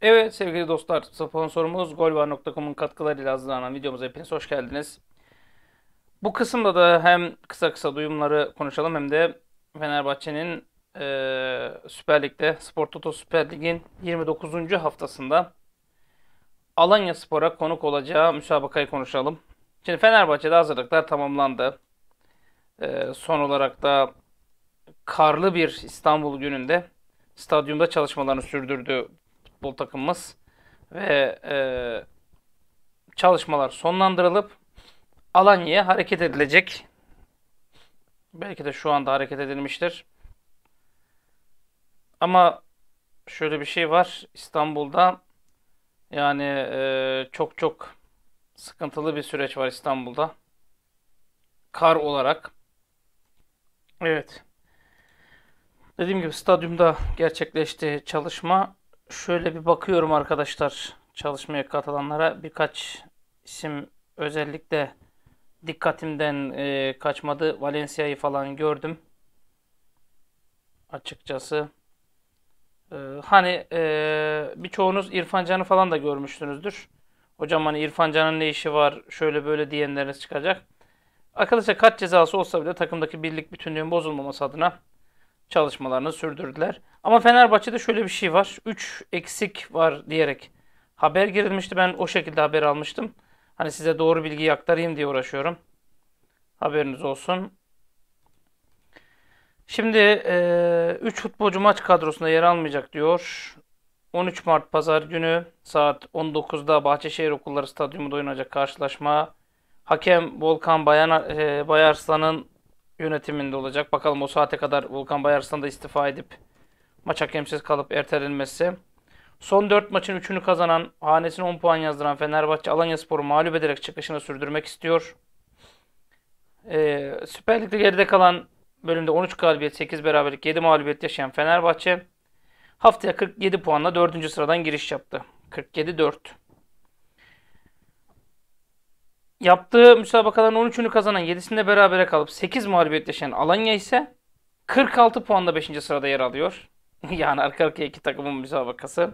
Evet sevgili dostlar, sponsorumuz golvar.com'un katkılarıyla hazırlanan videomuza hepiniz hoş geldiniz. Bu kısımda da hem kısa kısa duyumları konuşalım hem de Fenerbahçe'nin e, Süper Lig'de, Spor Toto Süper Lig'in 29. haftasında Alanya Spor'a konuk olacağı müsabakayı konuşalım. Şimdi Fenerbahçe'de hazırlıklar tamamlandı. E, son olarak da karlı bir İstanbul gününde stadyumda çalışmalarını sürdürdü futbol takımımız ve e, çalışmalar sonlandırılıp Alanya'ya hareket edilecek. Belki de şu anda hareket edilmiştir. Ama şöyle bir şey var. İstanbul'da yani e, çok çok sıkıntılı bir süreç var İstanbul'da. Kar olarak. Evet. Dediğim gibi stadyumda gerçekleşti çalışma şöyle bir bakıyorum arkadaşlar çalışmaya katılanlara birkaç isim özellikle dikkatimden e, kaçmadı. Valencia'yı falan gördüm. Açıkçası. E, hani e, birçoğunuz İrfan Can'ı falan da görmüşsünüzdür. Hocam hani İrfan Can'ın ne işi var şöyle böyle diyenleriniz çıkacak. Arkadaşlar kaç cezası olsa bile takımdaki birlik bütünlüğün bozulmaması adına çalışmalarını sürdürdüler. Ama Fenerbahçe'de şöyle bir şey var. 3 eksik var diyerek haber girilmişti. Ben o şekilde haber almıştım. Hani size doğru bilgiyi aktarayım diye uğraşıyorum. Haberiniz olsun. Şimdi 3 e, üç futbolcu maç kadrosunda yer almayacak diyor. 13 Mart Pazar günü saat 19'da Bahçeşehir Okulları Stadyumu'da oynanacak karşılaşma. Hakem Volkan Bayan, e, Bayarslan'ın yönetiminde olacak. Bakalım o saate kadar Volkan Bayarslan da istifa edip maç hakemsiz kalıp ertelenmesi. Son 4 maçın 3'ünü kazanan, hanesine 10 puan yazdıran Fenerbahçe Alanyaspor'u mağlup ederek çıkışını sürdürmek istiyor. Ee, Süper Lig'de geride kalan bölümde 13 galibiyet, 8 beraberlik, 7 mağlubiyet yaşayan Fenerbahçe haftaya 47 puanla 4. sıradan giriş yaptı. 47-4 yaptığı müsabakaların 13'ünü kazanan 7'sinde berabere kalıp 8 mağlubiyet yaşayan Alanya ise 46 puanla 5. sırada yer alıyor. yani arka arkaya iki takımın müsabakası.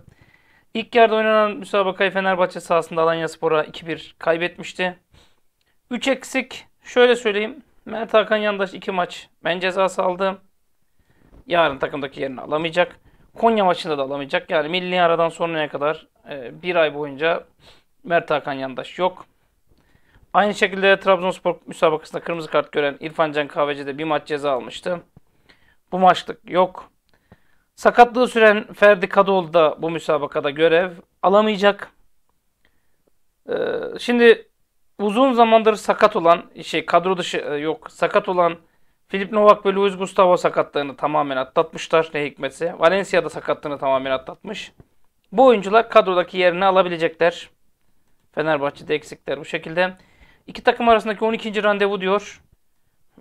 İlk yarıda oynanan müsabakayı Fenerbahçe sahasında Alanya Spor'a 2-1 kaybetmişti. 3 eksik. Şöyle söyleyeyim. Mert Hakan Yandaş 2 maç men cezası aldı. Yarın takımdaki yerini alamayacak. Konya maçında da alamayacak. Yani milli aradan sonraya kadar e, bir ay boyunca Mert Hakan Yandaş yok. Aynı şekilde Trabzonspor müsabakasında kırmızı kart gören İrfan Can Kahveci de bir maç ceza almıştı. Bu maçlık yok. Sakatlığı süren Ferdi Kadıoğlu da bu müsabakada görev alamayacak. Ee, şimdi uzun zamandır sakat olan şey kadro dışı e, yok sakat olan Filip Novak ve Luis Gustavo sakatlığını tamamen atlatmışlar ne hikmetse. Valencia da sakatlığını tamamen atlatmış. Bu oyuncular kadrodaki yerini alabilecekler. Fenerbahçe'de eksikler bu şekilde. İki takım arasındaki 12. randevu diyor.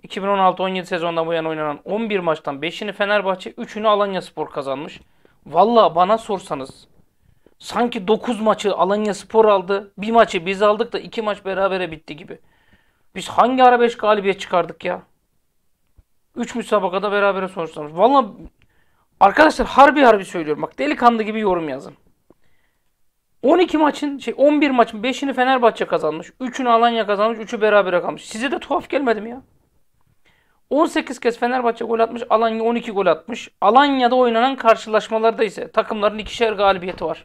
2016-17 sezondan bu yana oynanan 11 maçtan 5'ini Fenerbahçe, 3'ünü Alanya Spor kazanmış. Valla bana sorsanız sanki 9 maçı Alanya Spor aldı. Bir maçı biz aldık da 2 maç berabere bitti gibi. Biz hangi ara 5 galibiyet çıkardık ya? 3 müsabakada berabere sonuçlanmış. Valla arkadaşlar harbi harbi söylüyorum. Bak delikanlı gibi yorum yazın. 12 maçın şey 11 maçın 5'ini Fenerbahçe kazanmış. 3'ünü Alanya kazanmış. 3'ü berabere kalmış. Size de tuhaf gelmedi mi ya? 18 kez Fenerbahçe gol atmış. Alanya 12 gol atmış. Alanya'da oynanan karşılaşmalarda ise takımların ikişer galibiyeti var.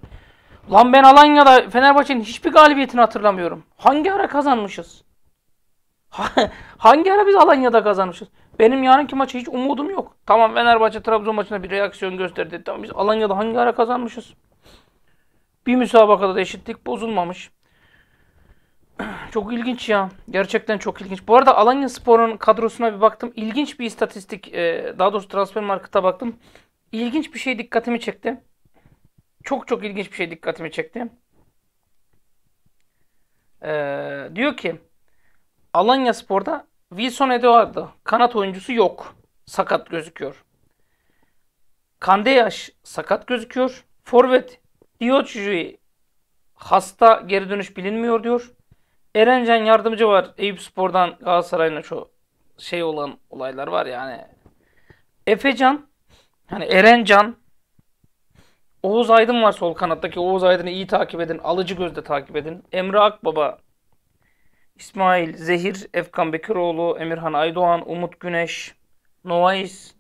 Lan ben Alanya'da Fenerbahçe'nin hiçbir galibiyetini hatırlamıyorum. Hangi ara kazanmışız? Hangi ara biz Alanya'da kazanmışız? Benim yarınki maça hiç umudum yok. Tamam Fenerbahçe Trabzon maçına bir reaksiyon gösterdi. Tamam biz Alanya'da hangi ara kazanmışız? Bir müsabakada da eşitlik bozulmamış. Çok ilginç ya. Gerçekten çok ilginç. Bu arada Alanya Spor'un kadrosuna bir baktım. İlginç bir istatistik. E, daha doğrusu transfer markete baktım. İlginç bir şey dikkatimi çekti. Çok çok ilginç bir şey dikkatimi çekti. Ee, diyor ki Alanya Spor'da Wilson Eduardo kanat oyuncusu yok. Sakat gözüküyor. Kandeyaş sakat gözüküyor. Forvet Diyor çocuğu hasta geri dönüş bilinmiyor diyor. Erencan yardımcı var. Eyüp Spor'dan Galatasaray'ın şu şey olan olaylar var yani. Efecan hani Erencan Oğuz Aydın var sol kanattaki. Oğuz Aydın'ı iyi takip edin. Alıcı gözle takip edin. Emre Akbaba İsmail Zehir, Efkan Bekiroğlu, Emirhan Aydoğan, Umut Güneş, Novais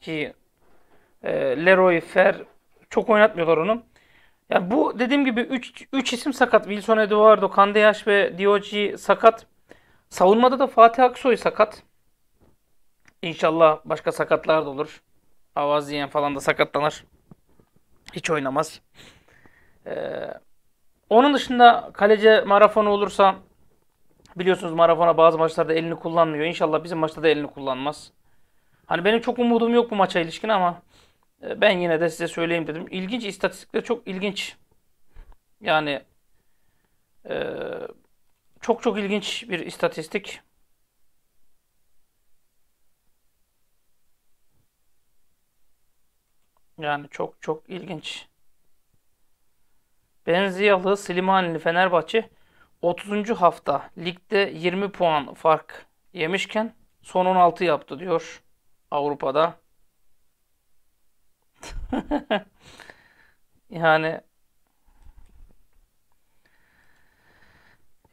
ki e, Leroy Fer çok oynatmıyorlar onu. Yani bu dediğim gibi 3 isim sakat. Wilson Eduardo, Kandeyaş ve Dioji sakat. Savunmada da Fatih Aksoy sakat. İnşallah başka sakatlar da olur. Avaziyen falan da sakatlanır. Hiç oynamaz. Ee, onun dışında Kalece marafonu olursa biliyorsunuz marafona bazı maçlarda elini kullanmıyor. İnşallah bizim maçta da elini kullanmaz. Hani benim çok umudum yok bu maça ilişkin ama ee, ben yine de size söyleyeyim dedim. İlginç istatistikler çok ilginç. Yani e, çok çok ilginç bir istatistik. Yani çok çok ilginç. Benziyalı Slimanli Fenerbahçe 30. hafta ligde 20 puan fark yemişken son 16 yaptı diyor Avrupa'da. yani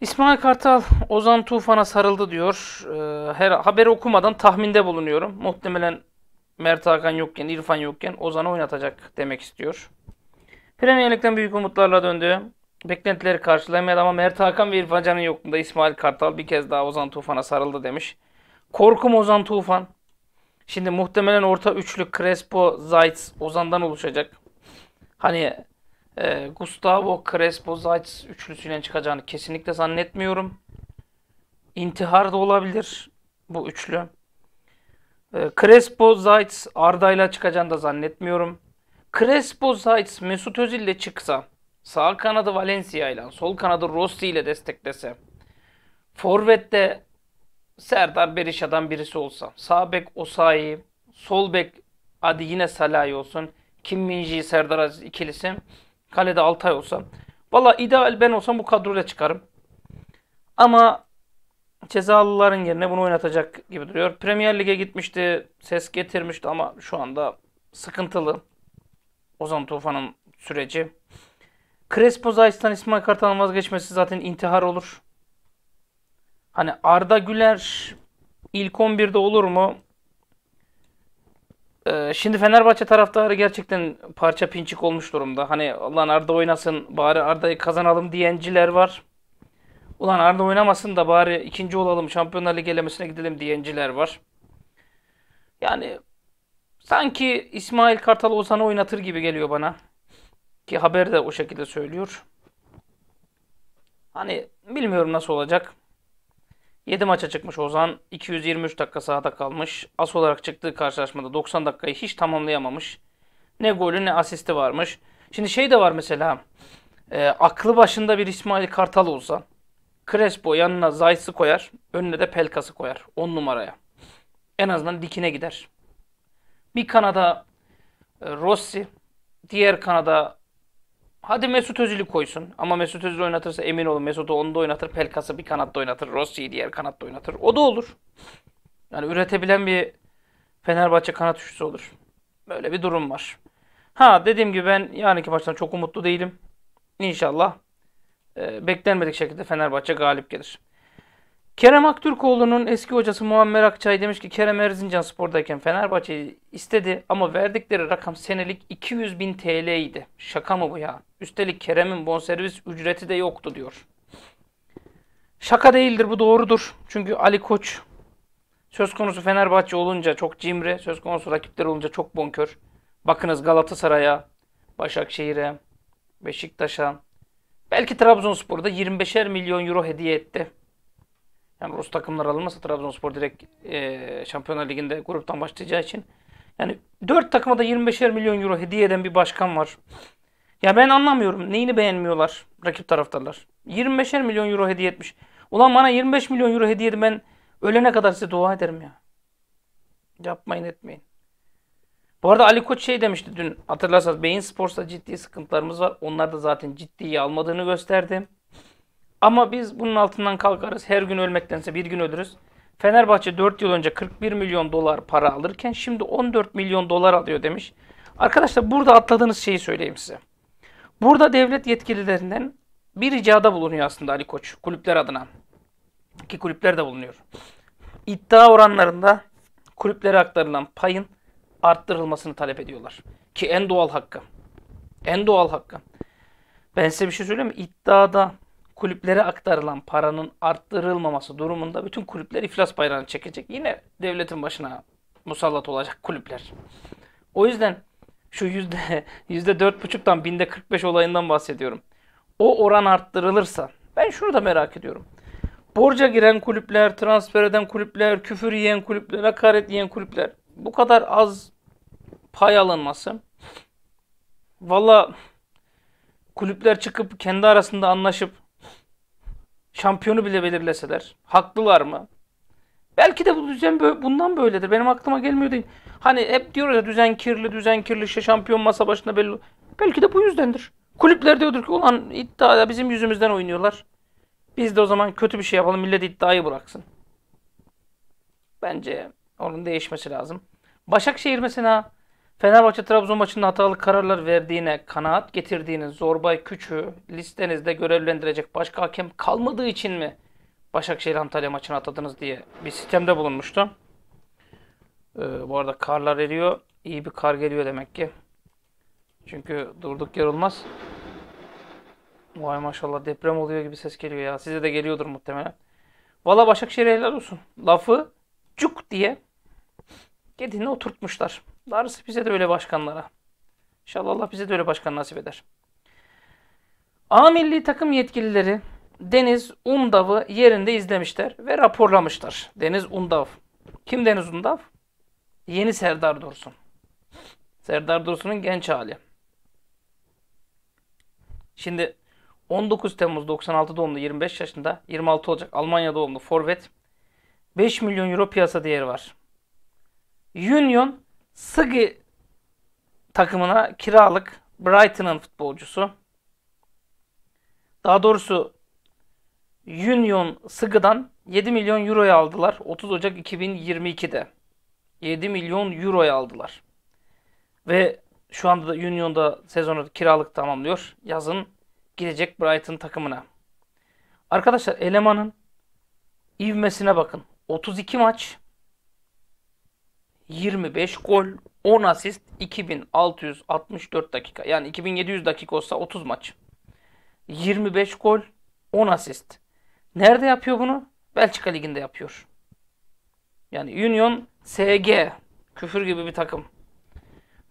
İsmail Kartal Ozan Tufan'a sarıldı diyor. Ee, her haberi okumadan tahminde bulunuyorum. Muhtemelen Mert Hakan yokken, İrfan yokken Ozan'ı oynatacak demek istiyor. Premier Lig'den büyük umutlarla döndü. Beklentileri karşılamayan ama Mert Hakan ve İrfan Can'ın yokluğunda İsmail Kartal bir kez daha Ozan Tufan'a sarıldı demiş. Korkum Ozan Tufan. Şimdi muhtemelen orta üçlü Crespo, Zayt, Ozan'dan oluşacak. Hani e, Gustavo, Crespo, Zayt üçlüsüyle çıkacağını kesinlikle zannetmiyorum. İntihar da olabilir bu üçlü. E, Crespo, Zayt, ile çıkacağını da zannetmiyorum. Crespo, Zayt, Mesut Özil ile çıksa, sağ kanadı Valencia ile, sol kanadı Rossi ile desteklese, Forvet'te Serdar Berişadan birisi olsa, sağ bek Osayi, sol bek Adi yine Salay olsun, Kim Minji, Serdar Aziz ikilisi, kalede Altay olsa. Valla ideal ben olsam bu kadroyla çıkarım. Ama cezalıların yerine bunu oynatacak gibi duruyor. Premier Lig'e gitmişti, ses getirmişti ama şu anda sıkıntılı. Ozan Tufan'ın süreci. Crespo Zayistan İsmail Kartal'ın vazgeçmesi zaten intihar olur. Hani Arda Güler ilk 11'de olur mu? Ee, şimdi Fenerbahçe taraftarı gerçekten parça pinçik olmuş durumda. Hani Allah'ın Arda oynasın bari Arda'yı kazanalım diyenciler var. Ulan Arda oynamasın da bari ikinci olalım Şampiyonlar Ligi elemesine gidelim diyenciler var. Yani sanki İsmail Kartal Ozan'ı oynatır gibi geliyor bana. Ki haber de o şekilde söylüyor. Hani bilmiyorum nasıl olacak. 7 maça çıkmış Ozan. 223 dakika sahada kalmış. As olarak çıktığı karşılaşmada 90 dakikayı hiç tamamlayamamış. Ne golü ne asisti varmış. Şimdi şey de var mesela. E, aklı başında bir İsmail Kartal olsa Crespo yanına Zayt'sı koyar. Önüne de Pelkas'ı koyar. 10 numaraya. En azından dikine gider. Bir kanada e, Rossi. Diğer kanada Hadi Mesut Özil'i koysun. Ama Mesut Özil oynatırsa emin olun Mesut'u onu da oynatır. Pelkas'ı bir kanatta oynatır. Rossi'yi diğer kanatta oynatır. O da olur. Yani üretebilen bir Fenerbahçe kanat üçlüsü olur. Böyle bir durum var. Ha dediğim gibi ben yarınki maçtan çok umutlu değilim. İnşallah e, beklenmedik şekilde Fenerbahçe galip gelir. Kerem Aktürkoğlu'nun eski hocası Muammer Akçay demiş ki Kerem Erzincan Spor'dayken Fenerbahçe'yi istedi ama verdikleri rakam senelik 200 bin TL idi. Şaka mı bu ya? Üstelik Kerem'in bonservis ücreti de yoktu diyor. Şaka değildir bu doğrudur. Çünkü Ali Koç söz konusu Fenerbahçe olunca çok cimri, söz konusu rakipler olunca çok bonkör. Bakınız Galatasaray'a, Başakşehir'e, Beşiktaş'a, belki Trabzonspor'da 25'er milyon euro hediye etti. Yani Rus takımlar alınmasa Trabzonspor direkt e, Şampiyonlar Ligi'nde gruptan başlayacağı için. Yani 4 takıma da 25'er milyon euro hediye eden bir başkan var. Ya ben anlamıyorum. Neyini beğenmiyorlar rakip taraftarlar. 25'er milyon euro hediye etmiş. Ulan bana 25 milyon euro hediye edin ben ölene kadar size dua ederim ya. Yapmayın etmeyin. Bu arada Ali Koç şey demişti dün hatırlarsanız Beyin Sports'ta ciddi sıkıntılarımız var. Onlar da zaten ciddiye almadığını gösterdim. Ama biz bunun altından kalkarız. Her gün ölmektense bir gün ölürüz. Fenerbahçe 4 yıl önce 41 milyon dolar para alırken şimdi 14 milyon dolar alıyor demiş. Arkadaşlar burada atladığınız şeyi söyleyeyim size. Burada devlet yetkililerinden bir ricada bulunuyor aslında Ali Koç kulüpler adına. Ki kulüpler de bulunuyor. İddia oranlarında kulüplere aktarılan payın arttırılmasını talep ediyorlar. Ki en doğal hakkı. En doğal hakkı. Ben size bir şey söyleyeyim mi? İddiada kulüplere aktarılan paranın arttırılmaması durumunda bütün kulüpler iflas bayrağını çekecek. Yine devletin başına musallat olacak kulüpler. O yüzden şu yüzde yüzde dört buçuktan binde 45 olayından bahsediyorum. O oran arttırılırsa ben şunu da merak ediyorum. Borca giren kulüpler, transfer eden kulüpler, küfür yiyen kulüpler, hakaret yiyen kulüpler bu kadar az pay alınması valla kulüpler çıkıp kendi arasında anlaşıp şampiyonu bile belirleseler haklılar mı? Belki de bu düzen bundan böyledir. Benim aklıma gelmiyor değil. Hani hep diyoruz ya düzen kirli, düzen kirli. Işte şampiyon masa başında belli. Belki de bu yüzdendir. Kulüpler diyordur ki ulan iddia bizim yüzümüzden oynuyorlar. Biz de o zaman kötü bir şey yapalım. Millet iddiayı bıraksın. Bence onun değişmesi lazım. Başakşehir mesela Fenerbahçe Trabzon maçında hatalı kararlar verdiğine kanaat getirdiğiniz Zorbay Küçü listenizde görevlendirecek başka hakem kalmadığı için mi Başakşehir Antalya maçını atadınız diye bir sistemde bulunmuştu. Ee, bu arada karlar eriyor. İyi bir kar geliyor demek ki. Çünkü durduk yer olmaz. Vay maşallah deprem oluyor gibi ses geliyor ya. Size de geliyordur muhtemelen. Valla Başakşehir'e helal olsun. Lafı cuk diye kedini oturtmuşlar. Darısı bize de öyle başkanlara. İnşallah Allah bize de öyle başkan nasip eder. A milli takım yetkilileri Deniz Undav'ı yerinde izlemişler ve raporlamışlar. Deniz Undav. Kim Deniz Undav? Yeni Serdar Dursun. Serdar Dursun'un genç hali. Şimdi 19 Temmuz 96 doğumlu 25 yaşında 26 olacak Almanya doğumlu forvet 5 milyon euro piyasa değeri var. Union Sigi takımına kiralık Brighton'ın futbolcusu. Daha doğrusu Union Sıgı'dan 7 milyon euroya aldılar 30 Ocak 2022'de. 7 milyon euroya aldılar. Ve şu anda da Union'da sezonu kiralık tamamlıyor. Yazın gidecek Brighton takımına. Arkadaşlar elemanın ivmesine bakın. 32 maç 25 gol, 10 asist, 2664 dakika. Yani 2700 dakika olsa 30 maç. 25 gol, 10 asist. Nerede yapıyor bunu? Belçika Ligi'nde yapıyor. Yani Union SG. Küfür gibi bir takım.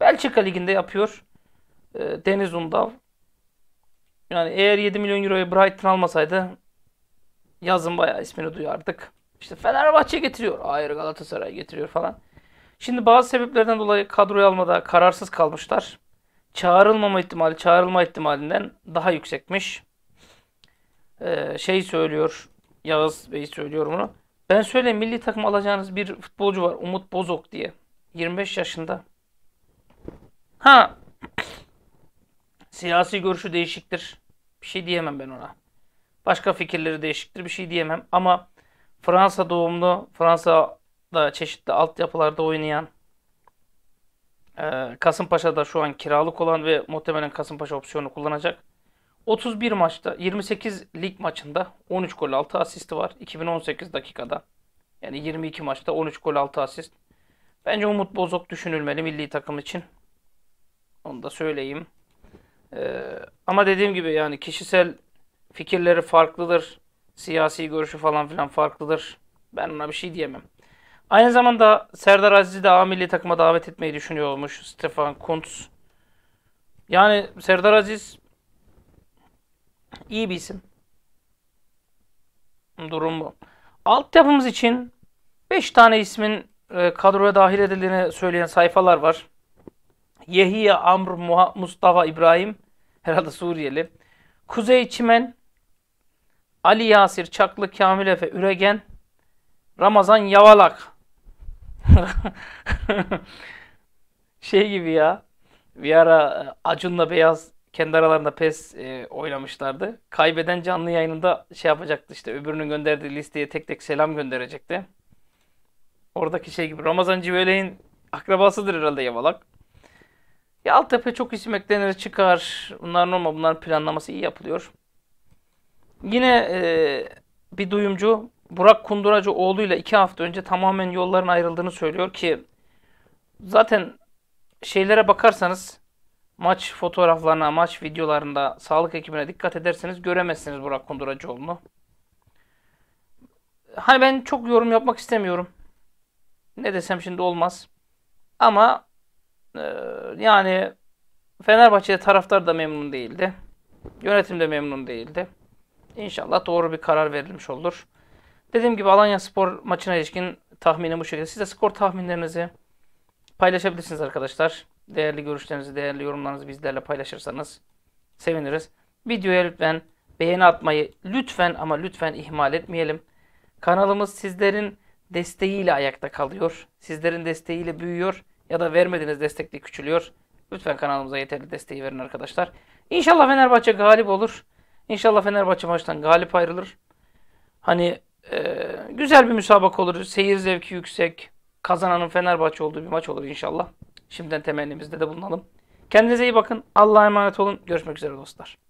Belçika Ligi'nde yapıyor. E, Deniz Undav. Yani eğer 7 milyon euroyu Brighton almasaydı yazın bayağı ismini duyardık. İşte Fenerbahçe getiriyor. Hayır Galatasaray getiriyor falan. Şimdi bazı sebeplerden dolayı kadroyu almada kararsız kalmışlar. Çağrılmama ihtimali çağrılma ihtimalinden daha yüksekmiş. Ee, şey söylüyor Yağız Bey söylüyor bunu. Ben söyle milli takım alacağınız bir futbolcu var Umut Bozok diye. 25 yaşında. Ha siyasi görüşü değişiktir. Bir şey diyemem ben ona. Başka fikirleri değişiktir bir şey diyemem ama Fransa doğumlu, Fransa da çeşitli altyapılarda oynayan, e, Kasımpaşa'da şu an kiralık olan ve muhtemelen Kasımpaşa opsiyonu kullanacak. 31 maçta 28 lig maçında 13 gol 6 asisti var 2018 dakikada. Yani 22 maçta 13 gol 6 asist. Bence Umut Bozok düşünülmeli milli takım için. Onu da söyleyeyim. Ee, ama dediğim gibi yani kişisel fikirleri farklıdır. Siyasi görüşü falan filan farklıdır. Ben ona bir şey diyemem. Aynı zamanda Serdar Aziz'i de A milli takıma davet etmeyi düşünüyormuş Stefan Kuntz. Yani Serdar Aziz iyi bir isim. Durum bu. Altyapımız için 5 tane ismin e, kadroya dahil edildiğini söyleyen sayfalar var. Yehiye Amr Mustafa İbrahim herhalde Suriyeli. Kuzey Çimen Ali Yasir Çaklı Kamil Efe Üregen Ramazan Yavalak şey gibi ya. Bir ara e, Acun'la Beyaz kendi aralarında PES e, oynamışlardı. Kaybeden canlı yayınında şey yapacaktı işte öbürünün gönderdiği listeye tek tek selam gönderecekti. Oradaki şey gibi Ramazan Civele'nin akrabasıdır herhalde Yavalak. Ya Altepe çok isim eklenir çıkar. Bunlar normal bunların planlaması iyi yapılıyor. Yine e, bir duyumcu Burak Kunduracı oğluyla iki hafta önce tamamen yolların ayrıldığını söylüyor ki zaten şeylere bakarsanız maç fotoğraflarına, maç videolarında sağlık ekibine dikkat ederseniz göremezsiniz Burak Kunduracıoğlu'nu. Hani ben çok yorum yapmak istemiyorum. Ne desem şimdi olmaz. Ama e, yani Fenerbahçe'de taraftar da memnun değildi. Yönetim de memnun değildi. İnşallah doğru bir karar verilmiş olur. Dediğim gibi Alanya Spor maçına ilişkin tahminim bu şekilde. Siz de skor tahminlerinizi paylaşabilirsiniz arkadaşlar. Değerli görüşlerinizi, değerli yorumlarınızı bizlerle paylaşırsanız seviniriz. Videoya lütfen beğeni atmayı lütfen ama lütfen ihmal etmeyelim. Kanalımız sizlerin desteğiyle ayakta kalıyor. Sizlerin desteğiyle büyüyor ya da vermediğiniz destekle küçülüyor. Lütfen kanalımıza yeterli desteği verin arkadaşlar. İnşallah Fenerbahçe galip olur. İnşallah Fenerbahçe maçtan galip ayrılır. Hani ee, güzel bir müsabak olur. Seyir zevki yüksek. Kazananın Fenerbahçe olduğu bir maç olur inşallah. Şimdiden temennimizde de bulunalım. Kendinize iyi bakın. Allah'a emanet olun. Görüşmek üzere dostlar.